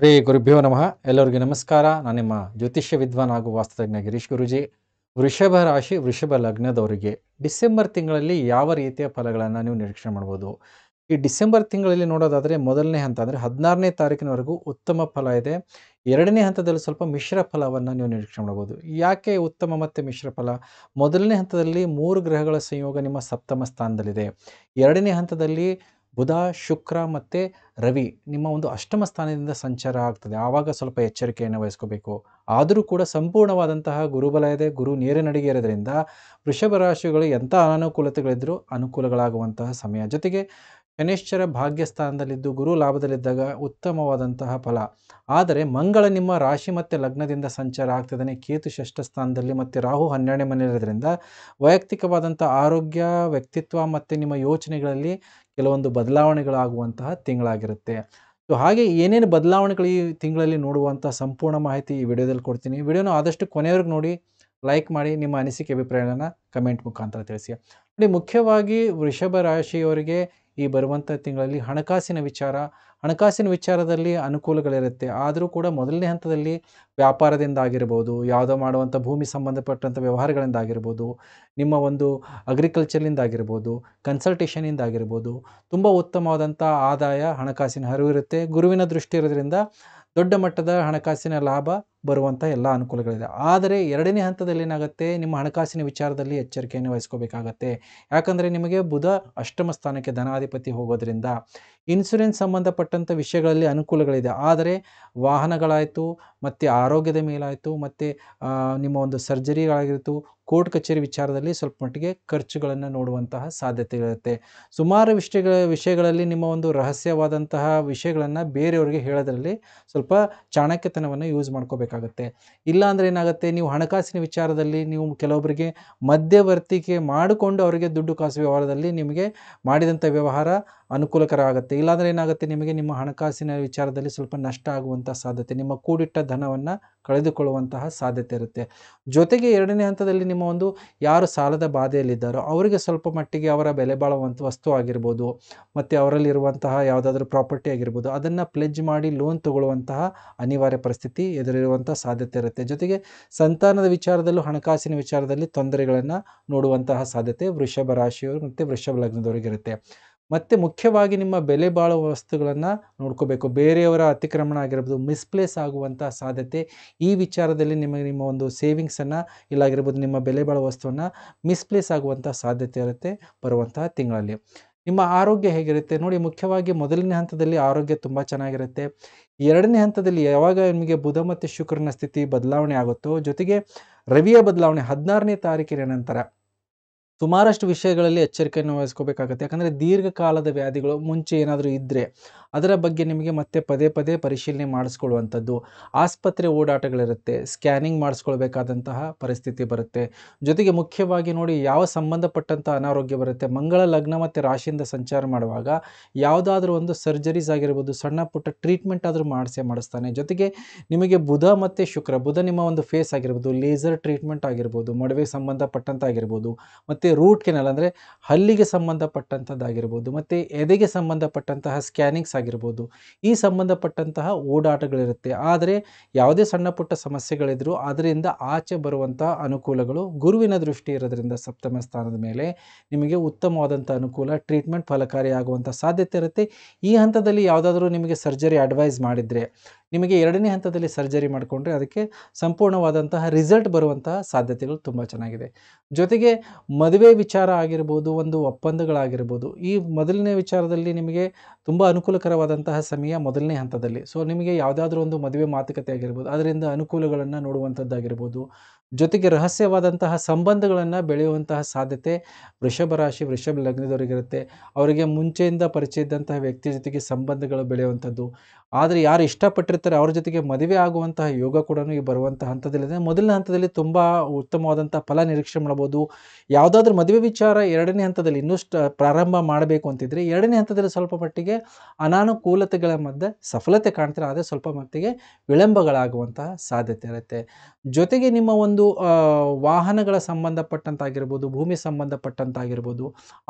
ಶ್ರೀ ಗುರುಭ್ಯೋ ನಮಃ ಎಲ್ಲರಿಗೂ ನಮಸ್ಕಾರ ನಾನು ನಿಮ್ಮ ಜ್ಯೋತಿಷ್ಯ ವಿದ್ವಾನ್ ಹಾಗೂ ವಾಸ್ತುತಜ್ಞ ಗಿರೀಶ್ ಗುರುಜಿ ವೃಷಭ ರಾಶಿ ವೃಷಭ ಲಗ್ನದವರಿಗೆ ಡಿಸೆಂಬರ್ ತಿಂಗಳಲ್ಲಿ ಯಾವ ರೀತಿಯ ಫಲಗಳನ್ನು ನೀವು ನಿರೀಕ್ಷಣೆ ಮಾಡ್ಬೋದು ಈ ಡಿಸೆಂಬರ್ ತಿಂಗಳಲ್ಲಿ ನೋಡೋದಾದರೆ ಮೊದಲನೇ ಹಂತ ಅಂದರೆ ಹದಿನಾರನೇ ತಾರೀಕಿನವರೆಗೂ ಉತ್ತಮ ಫಲ ಇದೆ ಎರಡನೇ ಹಂತದಲ್ಲಿ ಸ್ವಲ್ಪ ಮಿಶ್ರ ಫಲವನ್ನು ನೀವು ನಿರೀಕ್ಷಣೆ ಮಾಡ್ಬೋದು ಯಾಕೆ ಉತ್ತಮ ಮತ್ತು ಮಿಶ್ರ ಫಲ ಮೊದಲನೇ ಹಂತದಲ್ಲಿ ಮೂರು ಗ್ರಹಗಳ ಸಂಯೋಗ ನಿಮ್ಮ ಸಪ್ತಮ ಸ್ಥಾನದಲ್ಲಿದೆ ಎರಡನೇ ಹಂತದಲ್ಲಿ ಬುಧ ಶುಕ್ರ ಮತ್ತು ರವಿ ನಿಮ್ಮ ಒಂದು ಅಷ್ಟಮ ಸ್ಥಾನದಿಂದ ಸಂಚಾರ ಆಗ್ತದೆ ಆವಾಗ ಸ್ವಲ್ಪ ಎಚ್ಚರಿಕೆಯನ್ನು ವಹಿಸ್ಕೋಬೇಕು ಆದರೂ ಕೂಡ ಸಂಪೂರ್ಣವಾದಂತಹ ಗುರುಬಲ ಇದೆ ಗುರು ನೇರ ನಡಿಗೆ ಇರೋದ್ರಿಂದ ವೃಷಭ ರಾಶಿಗಳು ಎಂಥ ಅನಾನುಕೂಲತೆಗಳಿದ್ದರೂ ಅನುಕೂಲಗಳಾಗುವಂತಹ ಸಮಯ ಜೊತೆಗೆ ಶನೇಶ್ವರ ಸ್ಥಾನದಲ್ಲಿದ್ದು ಗುರು ಲಾಭದಲ್ಲಿದ್ದಾಗ ಉತ್ತಮವಾದಂತಹ ಫಲ ಆದರೆ ಮಂಗಳ ನಿಮ್ಮ ರಾಶಿ ಮತ್ತು ಲಗ್ನದಿಂದ ಸಂಚಾರ ಆಗ್ತದೆ ಕೇತು ಷಷ್ಠ ಸ್ಥಾನದಲ್ಲಿ ಮತ್ತು ರಾಹು ಹನ್ನೆರಡನೇ ಮನೆಯಲ್ಲಿರೋದ್ರಿಂದ ವೈಯಕ್ತಿಕವಾದಂಥ ಆರೋಗ್ಯ ವ್ಯಕ್ತಿತ್ವ ಮತ್ತು ನಿಮ್ಮ ಯೋಚನೆಗಳಲ್ಲಿ ಕೆಲವೊಂದು ಬದಲಾವಣೆಗಳಾಗುವಂತಹ ತಿಂಗಳಾಗಿರುತ್ತೆ ಸೊ ಹಾಗೆ ಏನೇನು ಬದಲಾವಣೆಗಳು ಈ ತಿಂಗಳಲ್ಲಿ ನೋಡುವಂಥ ಸಂಪೂರ್ಣ ಮಾಹಿತಿ ಈ ವಿಡಿಯೋದಲ್ಲಿ ಕೊಡ್ತೀನಿ ವಿಡಿಯೋನ ಆದಷ್ಟು ಕೊನೆಯವ್ರಿಗೆ ನೋಡಿ ಲೈಕ್ ಮಾಡಿ ನಿಮ್ಮ ಅನಿಸಿಕೆ ಅಭಿಪ್ರಾಯಗಳನ್ನು ಕಮೆಂಟ್ ಮುಖಾಂತರ ತಿಳಿಸಿ ನೋಡಿ ಮುಖ್ಯವಾಗಿ ವೃಷಭ ರಾಶಿಯವರಿಗೆ ಈ ಬರುವಂಥ ತಿಂಗಳಲ್ಲಿ ಹಣಕಾಸಿನ ವಿಚಾರ ಹಣಕಾಸಿನ ವಿಚಾರದಲ್ಲಿ ಅನುಕೂಲಗಳಿರುತ್ತೆ ಆದರೂ ಕೂಡ ಮೊದಲನೇ ಹಂತದಲ್ಲಿ ವ್ಯಾಪಾರದಿಂದ ಆಗಿರ್ಬೋದು ಯಾವುದೋ ಮಾಡುವಂಥ ಭೂಮಿ ಸಂಬಂಧಪಟ್ಟಂಥ ವ್ಯವಹಾರಗಳಿಂದ ಆಗಿರ್ಬೋದು ನಿಮ್ಮ ಒಂದು ಅಗ್ರಿಕಲ್ಚರ್ನಿಂದ ಆಗಿರ್ಬೋದು ಕನ್ಸಲ್ಟೇಷನಿಂದ ಆಗಿರ್ಬೋದು ತುಂಬ ಉತ್ತಮವಾದಂಥ ಆದಾಯ ಹಣಕಾಸಿನ ಹರಿವಿರುತ್ತೆ ಗುರುವಿನ ದೃಷ್ಟಿ ಇರೋದ್ರಿಂದ ದೊಡ್ಡ ಮಟ್ಟದ ಹಣಕಾಸಿನ ಲಾಭ ಬರುವಂಥ ಎಲ್ಲ ಅನುಕೂಲಗಳಿದೆ ಆದರೆ ಎರಡನೇ ಹಂತದಲ್ಲಿ ಏನಾಗುತ್ತೆ ನಿಮ್ಮ ಹಣಕಾಸಿನ ವಿಚಾರದಲ್ಲಿ ಎಚ್ಚರಿಕೆಯನ್ನು ವಹಿಸ್ಕೋಬೇಕಾಗತ್ತೆ ಯಾಕಂದರೆ ನಿಮಗೆ ಬುಧ ಅಷ್ಟಮ ಸ್ಥಾನಕ್ಕೆ ಧನಾಧಿಪತಿ ಹೋಗೋದ್ರಿಂದ ಇನ್ಸುರೆನ್ಸ್ ಸಂಬಂಧಪಟ್ಟಂಥ ವಿಷಯಗಳಲ್ಲಿ ಅನುಕೂಲಗಳಿದೆ ಆದರೆ ವಾಹನಗಳಾಯಿತು ಮತ್ತು ಆರೋಗ್ಯದ ಮೇಲಾಯಿತು ಮತ್ತು ನಿಮ್ಮ ಒಂದು ಸರ್ಜರಿಗಳಾಗಿರ್ತು ಕೋರ್ಟ್ ಕಚೇರಿ ವಿಚಾರದಲ್ಲಿ ಸ್ವಲ್ಪ ಮಟ್ಟಿಗೆ ಖರ್ಚುಗಳನ್ನು ನೋಡುವಂತಹ ಸಾಧ್ಯತೆಗಳಿರುತ್ತೆ ಸುಮಾರು ವಿಷಯಗಳ ವಿಷಯಗಳಲ್ಲಿ ನಿಮ್ಮ ಒಂದು ರಹಸ್ಯವಾದಂತಹ ವಿಷಯಗಳನ್ನು ಬೇರೆಯವರಿಗೆ ಹೇಳೋದರಲ್ಲಿ ಸ್ವಲ್ಪ ಚಾಣಕ್ಯತನವನ್ನು ಯೂಸ್ ಮಾಡ್ಕೋಬೇಕು ಮಾಡಬೇಕಾಗತ್ತೆ ಇಲ್ಲಾಂದರೆ ಏನಾಗುತ್ತೆ ನೀವು ಹಣಕಾಸಿನ ವಿಚಾರದಲ್ಲಿ ನೀವು ಕೆಲವೊಬ್ಬರಿಗೆ ಮಧ್ಯವರ್ತಿಕೆ ಮಾಡಿಕೊಂಡು ಅವರಿಗೆ ದುಡ್ಡು ಕಾಸು ವ್ಯವಹಾರದಲ್ಲಿ ನಿಮಗೆ ಮಾಡಿದಂಥ ವ್ಯವಹಾರ ಅನುಕೂಲಕರ ಆಗುತ್ತೆ ಇಲ್ಲಾಂದರೆ ಏನಾಗುತ್ತೆ ನಿಮಗೆ ನಿಮ್ಮ ಹಣಕಾಸಿನ ವಿಚಾರದಲ್ಲಿ ಸ್ವಲ್ಪ ನಷ್ಟ ಆಗುವಂಥ ಸಾಧ್ಯತೆ ನಿಮ್ಮ ಕೂಡಿಟ್ಟ ಧನವನ್ನು ಕಳೆದುಕೊಳ್ಳುವಂತಹ ಸಾಧ್ಯತೆ ಇರುತ್ತೆ ಜೊತೆಗೆ ಎರಡನೇ ಹಂತದಲ್ಲಿ ನಿಮ್ಮ ಒಂದು ಯಾರು ಸಾಲದ ಬಾಧೆಯಲ್ಲಿದ್ದಾರೋ ಅವರಿಗೆ ಸ್ವಲ್ಪ ಮಟ್ಟಿಗೆ ಅವರ ಬೆಲೆ ಬಾಳುವಂಥ ವಸ್ತು ಆಗಿರ್ಬೋದು ಮತ್ತು ಅವರಲ್ಲಿರುವಂತಹ ಯಾವುದಾದ್ರೂ ಪ್ರಾಪರ್ಟಿ ಆಗಿರ್ಬೋದು ಅದನ್ನು ಪ್ಲೆಜ್ ಮಾಡಿ ಲೋನ್ ತಗೊಳ್ಳುವಂತಹ ಅನಿವಾರ್ಯ ಪರಿಸ್ಥಿತಿ ಎದುರಿರುವ ಬರುವಂಥ ಸಾಧ್ಯತೆ ಇರುತ್ತೆ ಜೊತೆಗೆ ಸಂತಾನದ ವಿಚಾರದಲ್ಲೂ ಹಣಕಾಸಿನ ವಿಚಾರದಲ್ಲಿ ತೊಂದರೆಗಳನ್ನು ನೋಡುವಂತಹ ಸಾಧ್ಯತೆ ವೃಷಭ ರಾಶಿಯವರು ಮತ್ತು ವೃಷಭ ಲಗ್ನದವರಿಗಿರುತ್ತೆ ಮತ್ತು ಮುಖ್ಯವಾಗಿ ನಿಮ್ಮ ಬೆಲೆ ಬಾಳುವ ವಸ್ತುಗಳನ್ನು ನೋಡ್ಕೋಬೇಕು ಬೇರೆಯವರ ಅತಿಕ್ರಮಣ ಆಗಿರ್ಬೋದು ಮಿಸ್ಪ್ಲೇಸ್ ಆಗುವಂಥ ಸಾಧ್ಯತೆ ಈ ವಿಚಾರದಲ್ಲಿ ನಿಮಗೆ ನಿಮ್ಮ ಒಂದು ಸೇವಿಂಗ್ಸನ್ನು ಇಲ್ಲಾಗಿರ್ಬೋದು ನಿಮ್ಮ ಬೆಲೆ ಬಾಳುವ ವಸ್ತುವನ್ನು ಮಿಸ್ಪ್ಲೇಸ್ ಆಗುವಂಥ ಸಾಧ್ಯತೆ ಇರುತ್ತೆ ಬರುವಂತಹ ತಿಂಗಳಲ್ಲಿ ನಿಮ್ಮ ಆರೋಗ್ಯ ಹೇಗಿರುತ್ತೆ ನೋಡಿ ಮುಖ್ಯವಾಗಿ ಮೊದಲನೇ ಹಂತದಲ್ಲಿ ಆರೋಗ್ಯ ತುಂಬ ಚೆನ್ನಾಗಿರುತ್ತೆ ಎರಡನೇ ಹಂತದಲ್ಲಿ ಯಾವಾಗ ನಿಮಗೆ ಬುಧ ಮತ್ತು ಶುಕ್ರನ ಸ್ಥಿತಿ ಬದಲಾವಣೆ ಆಗುತ್ತೋ ಜೊತೆಗೆ ರವಿಯ ಬದಲಾವಣೆ ಹದಿನಾರನೇ ತಾರೀಕಿನ ನಂತರ ಸುಮಾರಷ್ಟು ವಿಷಯಗಳಲ್ಲಿ ಎಚ್ಚರಿಕೆಯನ್ನು ವಹಿಸ್ಕೋಬೇಕಾಗತ್ತೆ ಯಾಕಂದರೆ ದೀರ್ಘಕಾಲದ ವ್ಯಾಧಿಗಳು ಮುಂಚೆ ಏನಾದರೂ ಇದ್ದರೆ ಅದರ ಬಗ್ಗೆ ನಿಮಗೆ ಮತ್ತೆ ಪದೇ ಪದೇ ಪರಿಶೀಲನೆ ಮಾಡಿಸ್ಕೊಳ್ಳುವಂಥದ್ದು ಆಸ್ಪತ್ರೆ ಓಡಾಟಗಳಿರುತ್ತೆ ಸ್ಕ್ಯಾನಿಂಗ್ ಮಾಡಿಸ್ಕೊಳ್ಬೇಕಾದಂತಹ ಪರಿಸ್ಥಿತಿ ಬರುತ್ತೆ ಜೊತೆಗೆ ಮುಖ್ಯವಾಗಿ ನೋಡಿ ಯಾವ ಸಂಬಂಧಪಟ್ಟಂಥ ಅನಾರೋಗ್ಯ ಬರುತ್ತೆ ಮಂಗಳ ಲಗ್ನ ಮತ್ತು ರಾಶಿಯಿಂದ ಸಂಚಾರ ಮಾಡುವಾಗ ಯಾವುದಾದ್ರೂ ಒಂದು ಸರ್ಜರೀಸ್ ಆಗಿರ್ಬೋದು ಸಣ್ಣ ಪುಟ್ಟ ಟ್ರೀಟ್ಮೆಂಟ್ ಆದರೂ ಮಾಡಿಸೇ ಮಾಡಿಸ್ತಾನೆ ಜೊತೆಗೆ ನಿಮಗೆ ಬುಧ ಮತ್ತು ಶುಕ್ರ ಬುಧ ನಿಮ್ಮ ಒಂದು ಫೇಸ್ ಆಗಿರ್ಬೋದು ಲೇಸರ್ ಟ್ರೀಟ್ಮೆಂಟ್ ಆಗಿರ್ಬೋದು ಮಡವೆ ಸಂಬಂಧಪಟ್ಟಂಥ ಆಗಿರ್ಬೋದು ಮತ್ತು ಮತ್ತು ರೂಟ್ ಕೆನಲ್ ಅಂದರೆ ಹಲ್ಲಿಗೆ ಸಂಬಂಧಪಟ್ಟಂಥದ್ದಾಗಿರ್ಬೋದು ಮತ್ತು ಎದೆಗೆ ಸಂಬಂಧಪಟ್ಟಂತಹ ಸ್ಕ್ಯಾನಿಂಗ್ಸ್ ಆಗಿರ್ಬೋದು ಈ ಸಂಬಂಧಪಟ್ಟಂತಹ ಓಡಾಟಗಳಿರುತ್ತೆ ಆದರೆ ಯಾವುದೇ ಸಣ್ಣ ಪುಟ್ಟ ಸಮಸ್ಯೆಗಳಿದ್ರೂ ಅದರಿಂದ ಆಚೆ ಬರುವಂತಹ ಅನುಕೂಲಗಳು ಗುರುವಿನ ದೃಷ್ಟಿ ಇರೋದ್ರಿಂದ ಸಪ್ತಮ ಸ್ಥಾನದ ಮೇಲೆ ನಿಮಗೆ ಉತ್ತಮವಾದಂಥ ಅನುಕೂಲ ಟ್ರೀಟ್ಮೆಂಟ್ ಫಲಕಾರಿಯಾಗುವಂಥ ಸಾಧ್ಯತೆ ಇರುತ್ತೆ ಈ ಹಂತದಲ್ಲಿ ಯಾವುದಾದ್ರೂ ನಿಮಗೆ ಸರ್ಜರಿ ಅಡ್ವೈಸ್ ಮಾಡಿದರೆ ನಿಮಗೆ ಎರಡನೇ ಹಂತದಲ್ಲಿ ಸರ್ಜರಿ ಮಾಡಿಕೊಂಡ್ರೆ ಅದಕ್ಕೆ ಸಂಪೂರ್ಣವಾದಂತಹ ರಿಸಲ್ಟ್ ಬರುವಂತಹ ಸಾಧ್ಯತೆಗಳು ತುಂಬ ಚೆನ್ನಾಗಿದೆ ಜೊತೆಗೆ ಮದುವೆ ಮದುವೆ ವಿಚಾರ ಆಗಿರ್ಬೋದು ಒಂದು ಒಪ್ಪಂದಗಳಾಗಿರ್ಬೋದು ಈ ಮೊದಲನೇ ವಿಚಾರದಲ್ಲಿ ನಿಮಗೆ ತುಂಬ ಅನುಕೂಲಕರವಾದಂತಹ ಸಮಯ ಮೊದಲನೇ ಹಂತದಲ್ಲಿ ಸೊ ನಿಮಗೆ ಯಾವುದಾದ್ರೂ ಒಂದು ಮದುವೆ ಮಾತುಕತೆ ಆಗಿರ್ಬೋದು ಅದರಿಂದ ಅನುಕೂಲಗಳನ್ನು ನೋಡುವಂಥದ್ದಾಗಿರ್ಬೋದು ಜೊತೆಗೆ ರಹಸ್ಯವಾದಂತಹ ಸಂಬಂಧಗಳನ್ನು ಬೆಳೆಯುವಂತಹ ಸಾಧ್ಯತೆ ವೃಷಭ ರಾಶಿ ವೃಷಭ ಲಗ್ನದವರಿಗಿರುತ್ತೆ ಅವರಿಗೆ ಮುಂಚೆಯಿಂದ ಪರಿಚಯ ಇದ್ದಂತಹ ವ್ಯಕ್ತಿ ಜೊತೆಗೆ ಸಂಬಂಧಗಳು ಬೆಳೆಯುವಂಥದ್ದು ಆದರೆ ಯಾರು ಇಷ್ಟಪಟ್ಟಿರ್ತಾರೆ ಅವ್ರ ಜೊತೆಗೆ ಮದುವೆ ಆಗುವಂತಹ ಯೋಗ ಕೂಡ ಈ ಬರುವಂಥ ಹಂತದಲ್ಲಿದೆ ಮೊದಲನೇ ಹಂತದಲ್ಲಿ ತುಂಬ ಉತ್ತಮವಾದಂಥ ಫಲ ನಿರೀಕ್ಷೆ ಮಾಡ್ಬೋದು ಯಾವುದಾದ್ರೂ ಮದುವೆ ವಿಚಾರ ಎರಡನೇ ಹಂತದಲ್ಲಿ ಇನ್ನಷ್ಟು ಪ್ರಾರಂಭ ಮಾಡಬೇಕು ಅಂತಿದ್ರೆ ಎರಡನೇ ಹಂತದಲ್ಲಿ ಸ್ವಲ್ಪ ಮಟ್ಟಿಗೆ ಅನಾನುಕೂಲತೆಗಳ ಮಧ್ಯೆ ಸಫಲತೆ ಕಾಣ್ತಾರೆ ಆದರೆ ಸ್ವಲ್ಪ ಮಟ್ಟಿಗೆ ವಿಳಂಬಗಳಾಗುವಂತಹ ಸಾಧ್ಯತೆ ಇರುತ್ತೆ ಜೊತೆಗೆ ನಿಮ್ಮ ಒಂದು ಒಂದು ವಾಹನಗಳ ಸಂಬಂಧಪಟ್ಟಂತಾಗಿರ್ಬೋದು ಭೂಮಿ ಸಂಬಂಧಪಟ್ಟಂತಾಗಿರ್ಬೋದು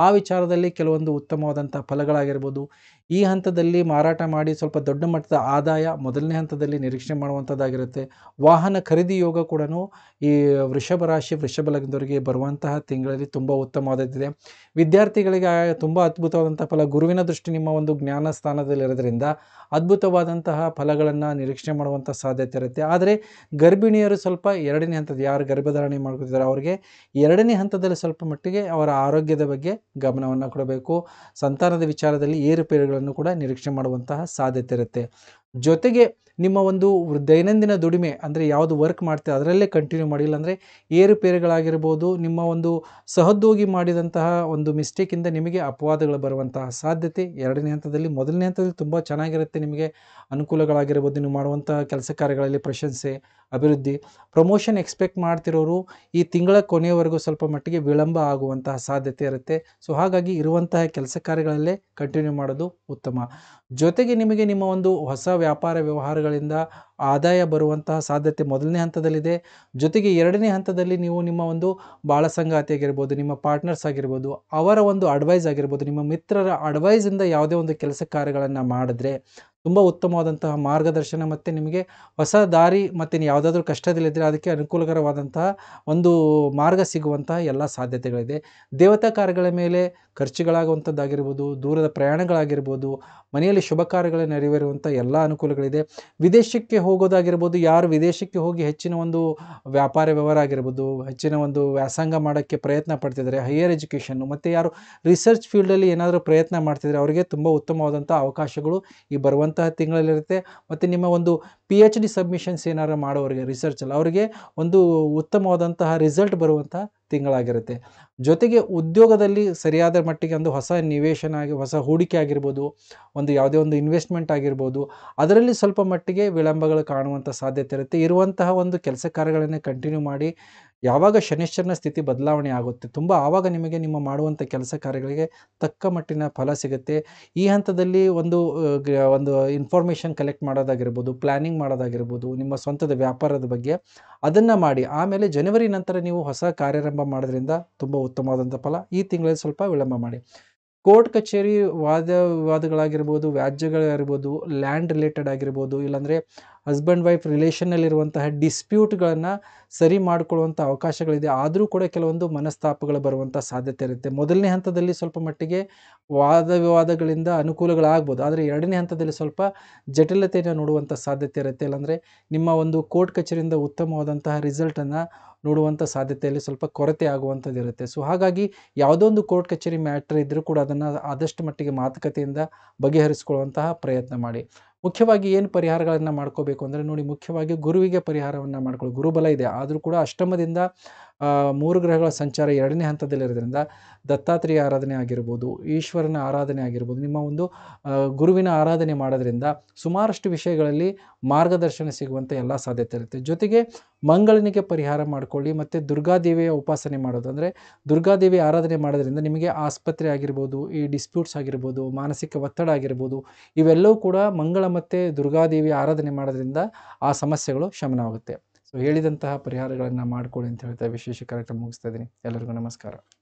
ಆ ವಿಚಾರದಲ್ಲಿ ಕೆಲವೊಂದು ಉತ್ತಮವಾದಂಥ ಫಲಗಳಾಗಿರ್ಬೋದು ಈ ಹಂತದಲ್ಲಿ ಮಾರಾಟ ಮಾಡಿ ಸ್ವಲ್ಪ ದೊಡ್ಡ ಮಟ್ಟದ ಆದಾಯ ಮೊದಲನೇ ಹಂತದಲ್ಲಿ ನಿರೀಕ್ಷೆ ಮಾಡುವಂಥದ್ದಾಗಿರುತ್ತೆ ವಾಹನ ಖರೀದಿ ಯೋಗ ಕೂಡ ಈ ವೃಷಭ ರಾಶಿ ವೃಷಭ ಲಗ್ನದವರಿಗೆ ಬರುವಂತಹ ತಿಂಗಳಲ್ಲಿ ತುಂಬ ಉತ್ತಮವಾದದ್ದಿದೆ ವಿದ್ಯಾರ್ಥಿಗಳಿಗೆ ತುಂಬ ಅದ್ಭುತವಾದಂಥ ಫಲ ಗುರುವಿನ ದೃಷ್ಟಿ ನಿಮ್ಮ ಒಂದು ಜ್ಞಾನ ಸ್ಥಾನದಲ್ಲಿರೋದ್ರಿಂದ ಅದ್ಭುತವಾದಂತಹ ಫಲಗಳನ್ನು ನಿರೀಕ್ಷೆ ಮಾಡುವಂಥ ಸಾಧ್ಯತೆ ಇರುತ್ತೆ ಆದರೆ ಗರ್ಭಿಣಿಯರು ಸ್ವಲ್ಪ ಎರಡನೇ ಹಂತದ ಮಾಡ್ಕೊಳ್ತಿದ್ದಾರೆ ಯಾರು ಗರ್ಭಧಾರಣೆ ಮಾಡ್ಕೊಳ್ತಿದ್ದಾರೆ ಅವರಿಗೆ ಎರಡನೇ ಹಂತದಲ್ಲಿ ಸ್ವಲ್ಪ ಮಟ್ಟಿಗೆ ಅವರ ಆರೋಗ್ಯದ ಬಗ್ಗೆ ಗಮನವನ್ನು ಕೊಡಬೇಕು ಸಂತಾನದ ವಿಚಾರದಲ್ಲಿ ಏರುಪೇರುಗಳನ್ನು ಕೂಡ ನಿರೀಕ್ಷೆ ಮಾಡುವಂತಹ ಸಾಧ್ಯತೆ ಇರುತ್ತೆ ಜೊತೆಗೆ ನಿಮ್ಮ ಒಂದು ದೈನಂದಿನ ದುಡಿಮೆ ಅಂದರೆ ಯಾವುದು ವರ್ಕ್ ಮಾಡ್ತೀರ ಅದರಲ್ಲೇ ಕಂಟಿನ್ಯೂ ಮಾಡಿಲ್ಲ ಅಂದರೆ ಏರುಪೇರುಗಳಾಗಿರ್ಬೋದು ನಿಮ್ಮ ಒಂದು ಸಹೋದ್ಯೋಗಿ ಮಾಡಿದಂತಹ ಒಂದು ಮಿಸ್ಟೇಕಿಂದ ನಿಮಗೆ ಅಪವಾದಗಳು ಬರುವಂತಹ ಸಾಧ್ಯತೆ ಎರಡನೇ ಹಂತದಲ್ಲಿ ಮೊದಲನೇ ಹಂತದಲ್ಲಿ ತುಂಬ ಚೆನ್ನಾಗಿರುತ್ತೆ ನಿಮಗೆ ಅನುಕೂಲಗಳಾಗಿರ್ಬೋದು ನೀವು ಮಾಡುವಂತಹ ಕೆಲಸ ಕಾರ್ಯಗಳಲ್ಲಿ ಪ್ರಶಂಸೆ ಅಭಿವೃದ್ಧಿ ಪ್ರಮೋಷನ್ ಎಕ್ಸ್ಪೆಕ್ಟ್ ಮಾಡ್ತಿರೋರು ಈ ತಿಂಗಳ ಕೊನೆಯವರೆಗೂ ಸ್ವಲ್ಪ ಮಟ್ಟಿಗೆ ವಿಳಂಬ ಆಗುವಂತಹ ಸಾಧ್ಯತೆ ಇರುತ್ತೆ ಸೊ ಹಾಗಾಗಿ ಇರುವಂತಹ ಕೆಲಸ ಕಾರ್ಯಗಳಲ್ಲೇ ಕಂಟಿನ್ಯೂ ಮಾಡೋದು ಉತ್ತಮ ಜೊತೆಗೆ ನಿಮಗೆ ನಿಮ್ಮ ಒಂದು ಹೊಸ ವ್ಯಾಪಾರ ವ್ಯವಹಾರಗಳಿಂದ ಆದಾಯ ಬರುವಂತಹ ಸಾಧ್ಯತೆ ಮೊದಲನೇ ಹಂತದಲ್ಲಿದೆ ಜೊತೆಗೆ ಎರಡನೇ ಹಂತದಲ್ಲಿ ನೀವು ನಿಮ್ಮ ಒಂದು ಬಾಳ ಸಂಗಾತಿ ಆಗಿರ್ಬೋದು ನಿಮ್ಮ ಪಾರ್ಟ್ನರ್ಸ್ ಆಗಿರ್ಬೋದು ಅವರ ಒಂದು ಅಡ್ವೈಸ್ ಆಗಿರ್ಬೋದು ನಿಮ್ಮ ಮಿತ್ರರ ಅಡ್ವೈಸಿಂದ ಯಾವುದೇ ಒಂದು ಕೆಲಸ ಕಾರ್ಯಗಳನ್ನು ಮಾಡಿದ್ರೆ ತುಂಬ ಉತ್ತಮವಾದಂತಹ ಮಾರ್ಗದರ್ಶನ ಮತ್ತು ನಿಮಗೆ ಹೊಸ ದಾರಿ ಮತ್ತು ನೀವು ಯಾವುದಾದ್ರೂ ಕಷ್ಟದಲ್ಲಿದ್ದರೆ ಅದಕ್ಕೆ ಅನುಕೂಲಕರವಾದಂತಹ ಒಂದು ಮಾರ್ಗ ಸಿಗುವಂತಹ ಎಲ್ಲ ಸಾಧ್ಯತೆಗಳಿದೆ ದೇವತಾ ಕಾರ್ಯಗಳ ಮೇಲೆ ಖರ್ಚುಗಳಾಗುವಂಥದ್ದಾಗಿರ್ಬೋದು ದೂರದ ಪ್ರಯಾಣಗಳಾಗಿರ್ಬೋದು ಮನೆಯಲ್ಲಿ ಶುಭ ಕಾರ್ಯಗಳು ನೆರವೇರುವಂಥ ಎಲ್ಲ ಅನುಕೂಲಗಳಿದೆ ವಿದೇಶಕ್ಕೆ ಹೋಗೋದಾಗಿರ್ಬೋದು ಯಾರು ವಿದೇಶಕ್ಕೆ ಹೋಗಿ ಹೆಚ್ಚಿನ ಒಂದು ವ್ಯಾಪಾರ ವ್ಯವಹಾರ ಆಗಿರ್ಬೋದು ಹೆಚ್ಚಿನ ಒಂದು ವ್ಯಾಸಂಗ ಮಾಡೋಕ್ಕೆ ಪ್ರಯತ್ನ ಪಡ್ತಿದ್ದಾರೆ ಹೈಯರ್ ಎಜುಕೇಷನ್ನು ಮತ್ತು ಯಾರು ರಿಸರ್ಚ್ ಫೀಲ್ಡಲ್ಲಿ ಏನಾದರೂ ಪ್ರಯತ್ನ ಮಾಡ್ತಿದ್ದಾರೆ ಅವರಿಗೆ ತುಂಬ ಉತ್ತಮವಾದಂಥ ಅವಕಾಶಗಳು ಈ ಬರುವಂಥ ತಿಂಗಳಲ್ಲಿ ತಿಂಗಳಲ್ಲಿರುತ್ತೆ ಮತ್ತು ನಿಮ್ಮ ಒಂದು ಪಿ ಎಚ್ ಡಿ ಸಬ್ಮಿಷನ್ಸ್ ಏನಾರು ಮಾಡೋರಿಗೆ ರಿಸರ್ಚಲ್ಲಿ ಅವರಿಗೆ ಒಂದು ಉತ್ತಮವಾದಂತಹ ರಿಸಲ್ಟ್ ಬರುವಂತಹ ತಿಂಗಳಾಗಿರುತ್ತೆ ಜೊತೆಗೆ ಉದ್ಯೋಗದಲ್ಲಿ ಸರಿಯಾದ ಮಟ್ಟಿಗೆ ಒಂದು ಹೊಸ ನಿವೇಶನ ಆಗಿ ಹೊಸ ಹೂಡಿಕೆ ಆಗಿರ್ಬೋದು ಒಂದು ಯಾವುದೇ ಒಂದು ಇನ್ವೆಸ್ಟ್ಮೆಂಟ್ ಆಗಿರ್ಬೋದು ಅದರಲ್ಲಿ ಸ್ವಲ್ಪ ಮಟ್ಟಿಗೆ ವಿಳಂಬಗಳು ಕಾಣುವಂಥ ಸಾಧ್ಯತೆ ಇರುತ್ತೆ ಇರುವಂತಹ ಒಂದು ಕೆಲಸ ಕಾರ್ಯಗಳನ್ನೇ ಕಂಟಿನ್ಯೂ ಮಾಡಿ ಯಾವಾಗ ಶನಿಶ್ಚರನ ಸ್ಥಿತಿ ಬದಲಾವಣೆ ಆಗುತ್ತೆ ತುಂಬ ಆವಾಗ ನಿಮಗೆ ನಿಮ್ಮ ಮಾಡುವಂಥ ಕೆಲಸ ಕಾರ್ಯಗಳಿಗೆ ತಕ್ಕ ಮಟ್ಟಿನ ಫಲ ಸಿಗುತ್ತೆ ಈ ಹಂತದಲ್ಲಿ ಒಂದು ಒಂದು ಇನ್ಫಾರ್ಮೇಷನ್ ಕಲೆಕ್ಟ್ ಮಾಡೋದಾಗಿರ್ಬೋದು ಪ್ಲ್ಯಾನಿಂಗ್ ಮಾಡೋದಾಗಿರ್ಬೋದು ನಿಮ್ಮ ಸ್ವಂತದ ವ್ಯಾಪಾರದ ಬಗ್ಗೆ ಅದನ್ನು ಮಾಡಿ ಆಮೇಲೆ ಜನವರಿ ನಂತರ ನೀವು ಹೊಸ ಕಾರ್ಯಾರಂಭ ಮಾಡೋದ್ರಿಂದ ತುಂಬ ಉತ್ತಮವಾದಂಥ ಫಲ ಈ ತಿಂಗಳಲ್ಲಿ ಸ್ವಲ್ಪ ವಿಳಂಬ ಮಾಡಿ ಕೋರ್ಟ್ ಕಚೇರಿ ವಾದ ವಿವಾದಗಳಾಗಿರ್ಬೋದು ವ್ಯಾಜ್ಯಗಳಾಗಿರ್ಬೋದು ಲ್ಯಾಂಡ್ ರಿಲೇಟೆಡ್ ಆಗಿರ್ಬೋದು ಇಲ್ಲಾಂದರೆ ಹಸ್ಬೆಂಡ್ ವೈಫ್ ರಿಲೇಷನ್ನಲ್ಲಿರುವಂತಹ ಡಿಸ್ಪ್ಯೂಟ್ಗಳನ್ನು ಸರಿ ಮಾಡಿಕೊಳ್ಳುವಂಥ ಅವಕಾಶಗಳಿದೆ ಆದರೂ ಕೂಡ ಕೆಲವೊಂದು ಮನಸ್ತಾಪಗಳು ಬರುವಂಥ ಸಾಧ್ಯತೆ ಇರುತ್ತೆ ಮೊದಲನೇ ಹಂತದಲ್ಲಿ ಸ್ವಲ್ಪ ಮಟ್ಟಿಗೆ ವಾದ ವಿವಾದಗಳಿಂದ ಅನುಕೂಲಗಳಾಗ್ಬೋದು ಆದರೆ ಎರಡನೇ ಹಂತದಲ್ಲಿ ಸ್ವಲ್ಪ ಜಟಿಲತೆಯನ್ನು ನೋಡುವಂಥ ಸಾಧ್ಯತೆ ಇರುತ್ತೆ ಇಲ್ಲಾಂದರೆ ನಿಮ್ಮ ಒಂದು ಕೋರ್ಟ್ ಕಚೇರಿಯಿಂದ ಉತ್ತಮವಾದಂತಹ ರಿಸಲ್ಟನ್ನು ನೋಡುವಂಥ ಸಾಧ್ಯತೆಯಲ್ಲಿ ಸ್ವಲ್ಪ ಕೊರತೆ ಆಗುವಂಥದ್ದು ಇರುತ್ತೆ ಸೊ ಹಾಗಾಗಿ ಯಾವುದೋ ಒಂದು ಕೋರ್ಟ್ ಕಚೇರಿ ಮ್ಯಾಟ್ರ್ ಇದ್ದರೂ ಕೂಡ ಅದನ್ನು ಆದಷ್ಟು ಮಟ್ಟಿಗೆ ಮಾತುಕತೆಯಿಂದ ಬಗೆಹರಿಸ್ಕೊಳ್ಳುವಂತಹ ಪ್ರಯತ್ನ ಮಾಡಿ ಮುಖ್ಯವಾಗಿ ಏನು ಪರಿಹಾರಗಳನ್ನು ಮಾಡ್ಕೋಬೇಕು ಅಂದರೆ ನೋಡಿ ಮುಖ್ಯವಾಗಿ ಗುರುವಿಗೆ ಪರಿಹಾರವನ್ನು ಮಾಡ್ಕೊಳ್ಳಿ ಗುರುಬಲ ಇದೆ ಆದರೂ ಕೂಡ ಅಷ್ಟಮದಿಂದ ಮೂರು ಗ್ರಹಗಳ ಸಂಚಾರ ಎರಡನೇ ಹಂತದಲ್ಲಿರೋದ್ರಿಂದ ದತ್ತಾತ್ರೇಯ ಆರಾಧನೆ ಆಗಿರ್ಬೋದು ಈಶ್ವರನ ಆರಾಧನೆ ಆಗಿರ್ಬೋದು ನಿಮ್ಮ ಒಂದು ಗುರುವಿನ ಆರಾಧನೆ ಮಾಡೋದ್ರಿಂದ ಸುಮಾರಷ್ಟು ವಿಷಯಗಳಲ್ಲಿ ಮಾರ್ಗದರ್ಶನ ಸಿಗುವಂಥ ಎಲ್ಲ ಸಾಧ್ಯತೆ ಇರುತ್ತೆ ಜೊತೆಗೆ ಮಂಗಳನಿಗೆ ಪರಿಹಾರ ಮಾಡಿಕೊಳ್ಳಿ ಮತ್ತು ದುರ್ಗಾದೇವಿಯ ಉಪಾಸನೆ ಮಾಡೋದು ಅಂದರೆ ದುರ್ಗಾದೇವಿ ಆರಾಧನೆ ಮಾಡೋದ್ರಿಂದ ನಿಮಗೆ ಆಸ್ಪತ್ರೆ ಆಗಿರ್ಬೋದು ಈ ಡಿಸ್ಪ್ಯೂಟ್ಸ್ ಆಗಿರ್ಬೋದು ಮಾನಸಿಕ ಒತ್ತಡ ಆಗಿರ್ಬೋದು ಇವೆಲ್ಲವೂ ಕೂಡ ಮಂಗಳ ಮತ್ತು ದುರ್ಗಾದೇವಿ ಆರಾಧನೆ ಮಾಡೋದ್ರಿಂದ ಆ ಸಮಸ್ಯೆಗಳು ಶಮನವಾಗುತ್ತೆ ಸೊ ಹೇಳಿದಂತಹ ಪರಿಹಾರಗಳನ್ನು ಮಾಡ್ಕೊಳ್ಳಿ ಅಂತ ಹೇಳ್ತಾ ವಿಶೇಷ ಕಾರ್ಯಕ್ರಮ ಮುಗಿಸ್ತಾ ಇದ್ದೀನಿ ಎಲ್ಲರಿಗೂ ನಮಸ್ಕಾರ